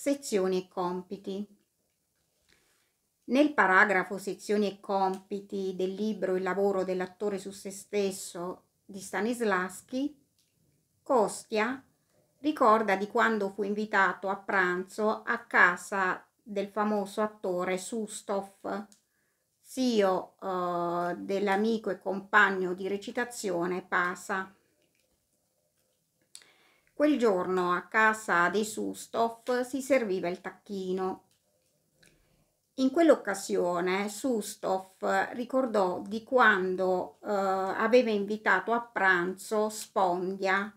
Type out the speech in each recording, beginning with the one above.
sezioni e compiti. Nel paragrafo sezioni e compiti del libro Il lavoro dell'attore su se stesso di Stanislaski, Costia ricorda di quando fu invitato a pranzo a casa del famoso attore Sustov, zio eh, dell'amico e compagno di recitazione Pasa. Quel giorno a casa dei Sustov si serviva il tacchino. In quell'occasione Sustov ricordò di quando eh, aveva invitato a pranzo Spondia,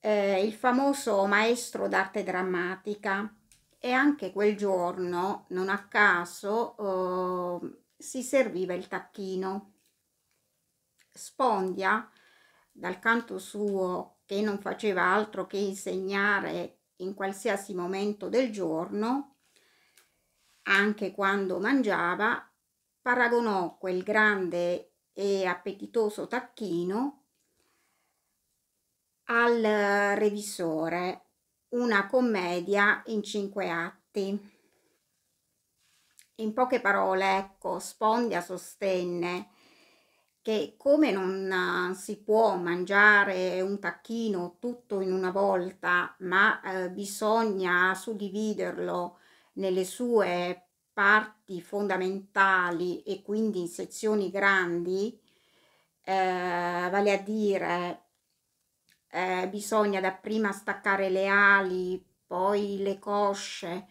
eh, il famoso maestro d'arte drammatica, e anche quel giorno, non a caso, eh, si serviva il tacchino. Spondia, dal canto suo, che non faceva altro che insegnare in qualsiasi momento del giorno, anche quando mangiava, paragonò quel grande e appetitoso tacchino al revisore, una commedia in cinque atti. In poche parole, ecco, Spondia sostenne che come non eh, si può mangiare un tacchino tutto in una volta, ma eh, bisogna suddividerlo nelle sue parti fondamentali e quindi in sezioni grandi, eh, vale a dire eh, bisogna dapprima staccare le ali, poi le cosce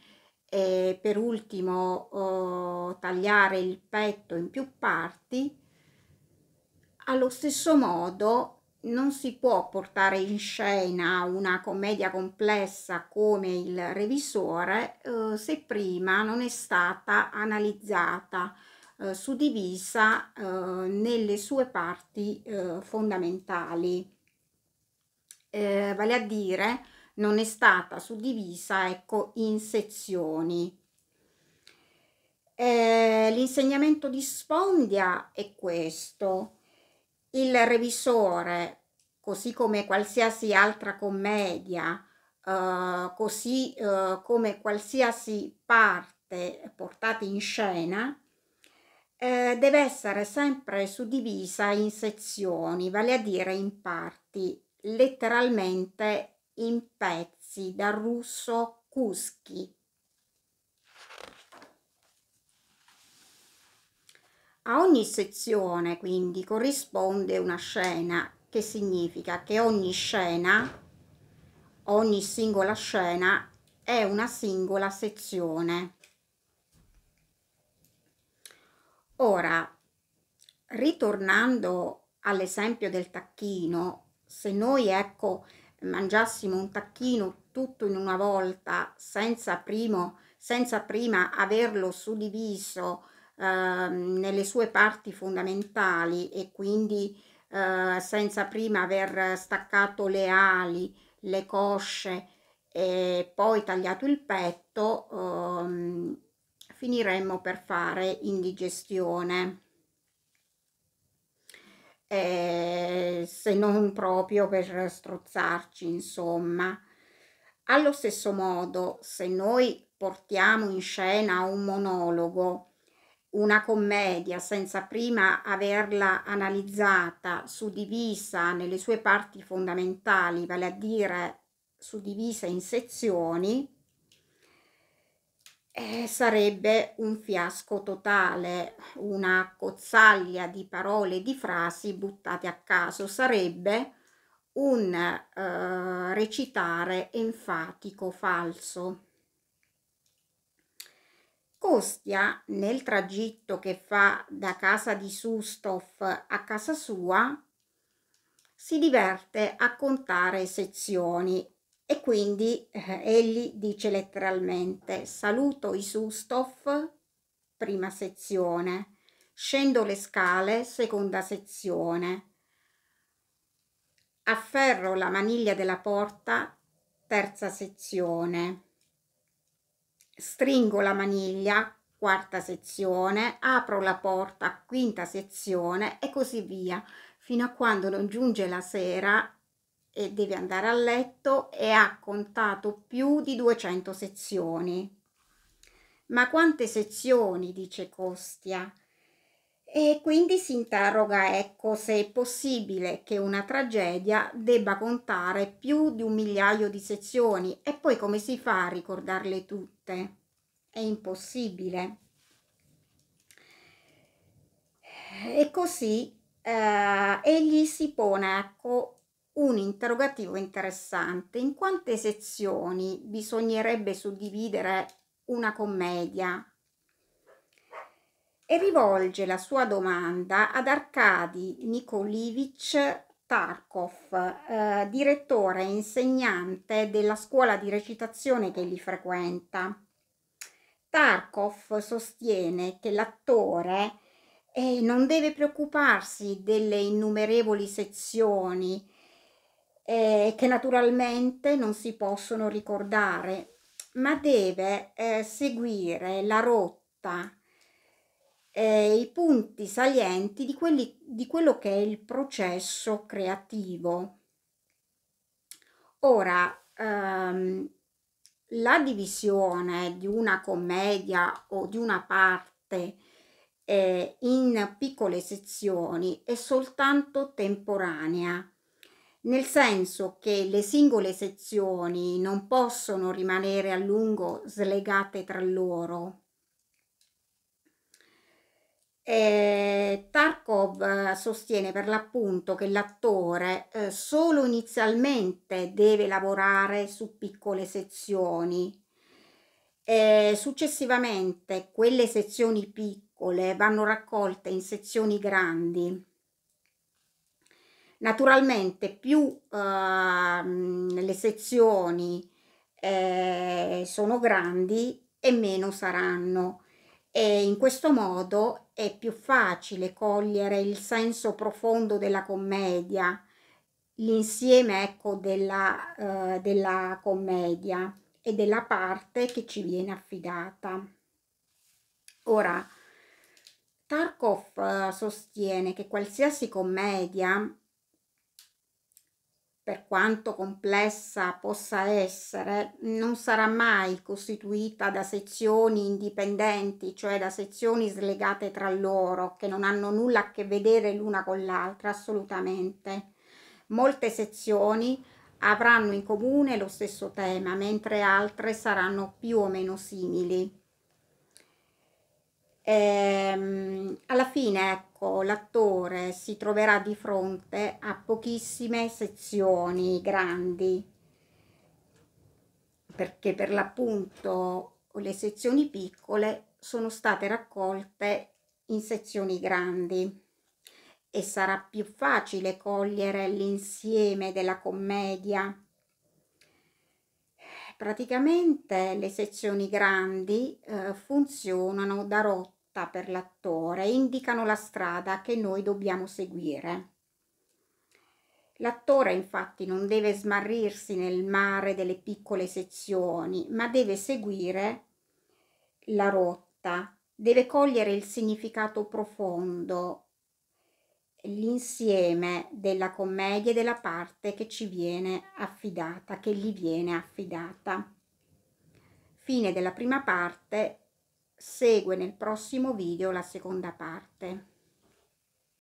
e per ultimo oh, tagliare il petto in più parti, allo stesso modo non si può portare in scena una commedia complessa come il revisore eh, se prima non è stata analizzata, eh, suddivisa eh, nelle sue parti eh, fondamentali. Eh, vale a dire non è stata suddivisa ecco, in sezioni. Eh, l'insegnamento di spondia è questo il revisore, così come qualsiasi altra commedia, eh, così eh, come qualsiasi parte portata in scena, eh, deve essere sempre suddivisa in sezioni, vale a dire in parti, letteralmente in pezzi dal russo Kuski, A ogni sezione quindi corrisponde una scena che significa che ogni scena, ogni singola scena è una singola sezione. Ora, ritornando all'esempio del tacchino, se noi ecco mangiassimo un tacchino tutto in una volta senza, primo, senza prima averlo suddiviso Ehm, nelle sue parti fondamentali e quindi eh, senza prima aver staccato le ali, le cosce e poi tagliato il petto, ehm, finiremmo per fare indigestione. Eh, se non proprio per strozzarci, insomma. Allo stesso modo, se noi portiamo in scena un monologo, una commedia senza prima averla analizzata, suddivisa nelle sue parti fondamentali, vale a dire suddivisa in sezioni, eh, sarebbe un fiasco totale, una cozzaglia di parole e di frasi buttate a caso, sarebbe un eh, recitare enfatico falso. Ostia, nel tragitto che fa da casa di Sustov a casa sua, si diverte a contare sezioni e quindi eh, egli dice letteralmente saluto i Sustov, prima sezione, scendo le scale, seconda sezione, afferro la maniglia della porta, terza sezione stringo la maniglia quarta sezione apro la porta quinta sezione e così via fino a quando non giunge la sera e deve andare a letto e ha contato più di 200 sezioni ma quante sezioni dice Costia e quindi si interroga, ecco, se è possibile che una tragedia debba contare più di un migliaio di sezioni e poi come si fa a ricordarle tutte? È impossibile. E così eh, egli si pone, ecco, un interrogativo interessante. In quante sezioni bisognerebbe suddividere una commedia? e rivolge la sua domanda ad Arkady Nikolivich Tarkov, eh, direttore e insegnante della scuola di recitazione che li frequenta. Tarkov sostiene che l'attore eh, non deve preoccuparsi delle innumerevoli sezioni eh, che naturalmente non si possono ricordare, ma deve eh, seguire la rotta eh, i punti salienti di, quelli, di quello che è il processo creativo. Ora, ehm, la divisione di una commedia o di una parte eh, in piccole sezioni è soltanto temporanea, nel senso che le singole sezioni non possono rimanere a lungo slegate tra loro. Eh, Tarkov eh, sostiene per l'appunto che l'attore eh, solo inizialmente deve lavorare su piccole sezioni. Eh, successivamente quelle sezioni piccole vanno raccolte in sezioni grandi. Naturalmente più ehm, le sezioni eh, sono grandi e meno saranno e in questo modo è più facile cogliere il senso profondo della commedia, l'insieme ecco della, eh, della commedia e della parte che ci viene affidata. Ora, Tarkov eh, sostiene che qualsiasi commedia per quanto complessa possa essere, non sarà mai costituita da sezioni indipendenti, cioè da sezioni slegate tra loro, che non hanno nulla a che vedere l'una con l'altra, assolutamente. Molte sezioni avranno in comune lo stesso tema, mentre altre saranno più o meno simili ehm, alla fine ecco l'attore si troverà di fronte a pochissime sezioni grandi perché per l'appunto le sezioni piccole sono state raccolte in sezioni grandi e sarà più facile cogliere l'insieme della commedia. Praticamente le sezioni grandi eh, funzionano da rotta scelta per l'attore, indicano la strada che noi dobbiamo seguire. L'attore infatti non deve smarrirsi nel mare delle piccole sezioni, ma deve seguire la rotta, deve cogliere il significato profondo, l'insieme della commedia e della parte che ci viene affidata, che gli viene affidata. Fine della prima parte, Segue nel prossimo video la seconda parte.